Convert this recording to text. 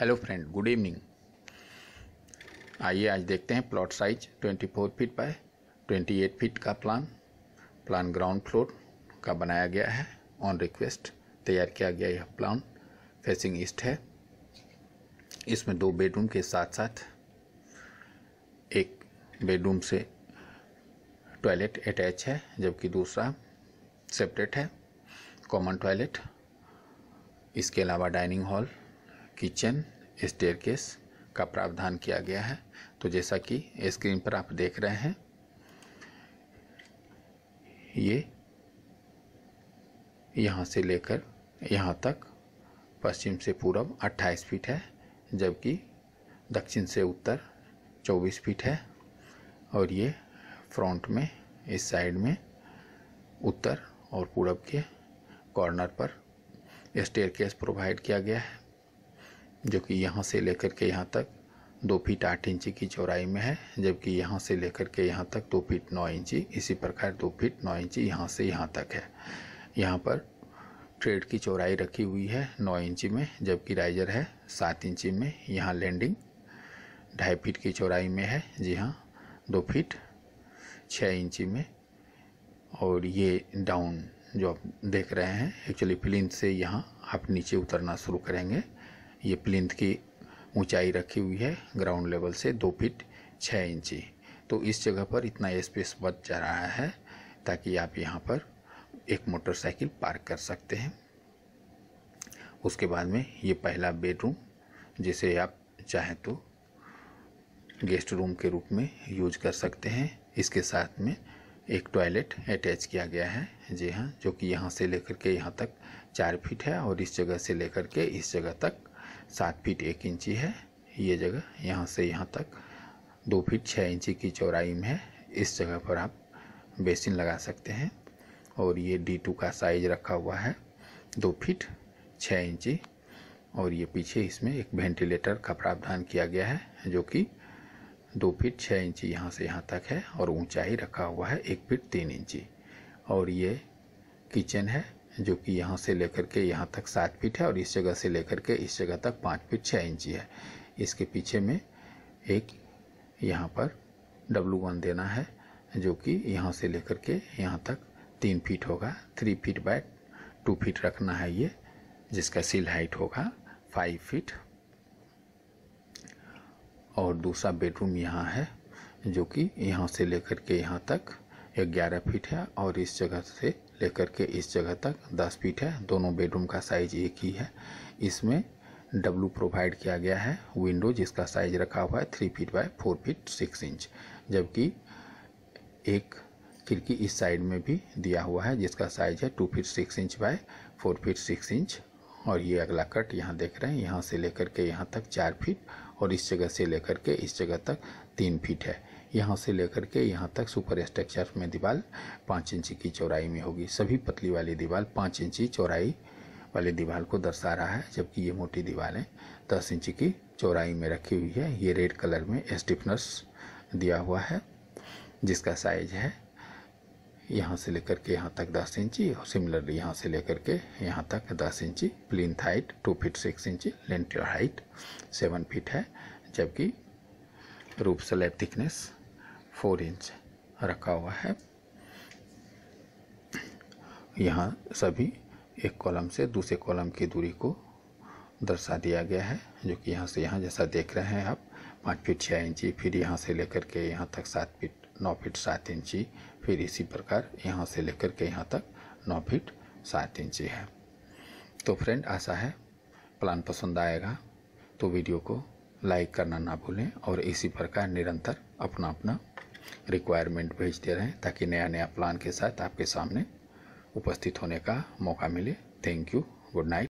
hello friend good evening आइए आज देखते हैं plot size 24 feet by 28 feet का प्लान प्लान ग्राउंड फ्लोर का बनाया गया है ऑन रिक्वेस्ट तैयार किया गया यह प्लान फेसिंग ईस्ट है इसमें दो बेडरूम के साथ साथ एक बेडरूम से टॉयलेट अटैच है जबकि दूसरा सेपरेट है कॉमन टॉयलेट इसके अलावा डाइनिंग हॉल किचन स्टेयर का प्रावधान किया गया है तो जैसा कि स्क्रीन पर आप देख रहे हैं ये यहाँ से लेकर यहाँ तक पश्चिम से पूरब 28 फीट है जबकि दक्षिण से उत्तर 24 फीट है और ये फ्रंट में इस साइड में उत्तर और पूरब के कॉर्नर पर स्टेयर केस प्रोवाइड किया गया है जो कि यहाँ से लेकर के यहाँ तक दो फीट आठ इंची की चौड़ाई में है जबकि यहाँ से लेकर के यहाँ तक दो फीट नौ इंची इसी प्रकार दो फीट नौ इंची यहाँ से यहाँ तक है यहाँ पर ट्रेड की चौड़ाई रखी हुई है नौ इंची में जबकि राइजर है सात इंची में यहाँ लैंडिंग ढाई फीट की चौड़ाई में है जी हाँ दो फीट छः इंची में और ये डाउन जो आप देख रहे हैं एक्चुअली फिलिंग से यहाँ आप नीचे उतरना शुरू करेंगे ये प्लिंथ की ऊंचाई रखी हुई है ग्राउंड लेवल से दो फीट छः इंची तो इस जगह पर इतना स्पेस बच जा रहा है ताकि आप यहाँ पर एक मोटरसाइकिल पार्क कर सकते हैं उसके बाद में ये पहला बेडरूम जिसे आप चाहें तो गेस्ट रूम के रूप में यूज कर सकते हैं इसके साथ में एक टॉयलेट अटैच किया गया है जी हाँ जो कि यहाँ से लेकर के यहाँ तक चार फीट है और इस जगह से लेकर के इस जगह तक सात फीट एक इंची है ये जगह यहाँ से यहाँ तक दो फीट छः इंची की चौड़ाई में है इस जगह पर आप बेसिन लगा सकते हैं और ये डी टू का साइज रखा हुआ है दो फीट छः इंची और ये पीछे इसमें एक वेंटिलेटर का प्रावधान किया गया है जो कि दो फीट छः इंची यहाँ से यहाँ तक है और ऊंचाई रखा हुआ है एक फीट तीन इंची और ये किचन है जो कि यहाँ से लेकर के यहाँ तक सात फीट है और इस जगह से लेकर के इस जगह तक पाँच फीट छः इंची है इसके पीछे में एक यहाँ पर डब्लू वन देना है जो कि यहाँ से लेकर के यहाँ तक तीन फीट होगा three feet by two feet रखना है ये जिसका सील हाइट होगा फाइव फीट और दूसरा बेडरूम यहाँ है जो कि यहाँ से लेकर के यहाँ तक ग्यारह फीट है और इस जगह से लेकर के इस जगह तक 10 फीट है दोनों बेडरूम का साइज एक ही है इसमें डब्लू प्रोवाइड किया गया है विंडो जिसका साइज रखा हुआ है three feet by four feet six inch जबकि एक खिड़की इस साइड में भी दिया हुआ है जिसका साइज है two feet six inch by four feet six inch और ये अगला कट यहाँ देख रहे हैं यहाँ से लेकर के यहाँ तक चार फीट और इस जगह से लेकर के इस जगह तक तीन फीट है यहाँ से लेकर के यहाँ तक सुपर स्ट्रक्चर में दीवार पाँच इंची की चौड़ाई में होगी सभी पतली वाली दीवार पाँच इंची चौड़ाई वाली दीवार को दर्शा रहा है जबकि ये मोटी दीवारें दस इंच की चौड़ाई में रखी हुई है ये रेड कलर में स्टिफनर्स दिया हुआ है जिसका साइज है यहाँ से लेकर के यहाँ तक दस इंची और सिमिलरली यहाँ से लेकर के यहाँ तक दस इंची plinth height two feet six इंची लेंटर हाइट सेवन फीट है जबकि रूप स्लैब थिकनेस फोर इंच रखा हुआ है यहाँ सभी एक कॉलम से दूसरे कॉलम की दूरी को दर्शा दिया गया है जो कि यहाँ से यहाँ जैसा देख रहे हैं आप पाँच फीट छः इंची फिर यहाँ से लेकर के यहाँ तक सात फीट नौ फीट सात इंची फिर इसी प्रकार यहाँ से लेकर के यहाँ तक नौ फीट सात इंची है तो फ्रेंड आशा है प्लान पसंद आएगा तो वीडियो को लाइक करना ना भूलें और इसी प्रकार निरंतर अपना अपना रिक्वायरमेंट भेजते रहें ताकि नया नया प्लान के साथ आपके सामने उपस्थित होने का मौका मिले थैंक यू गुड नाइट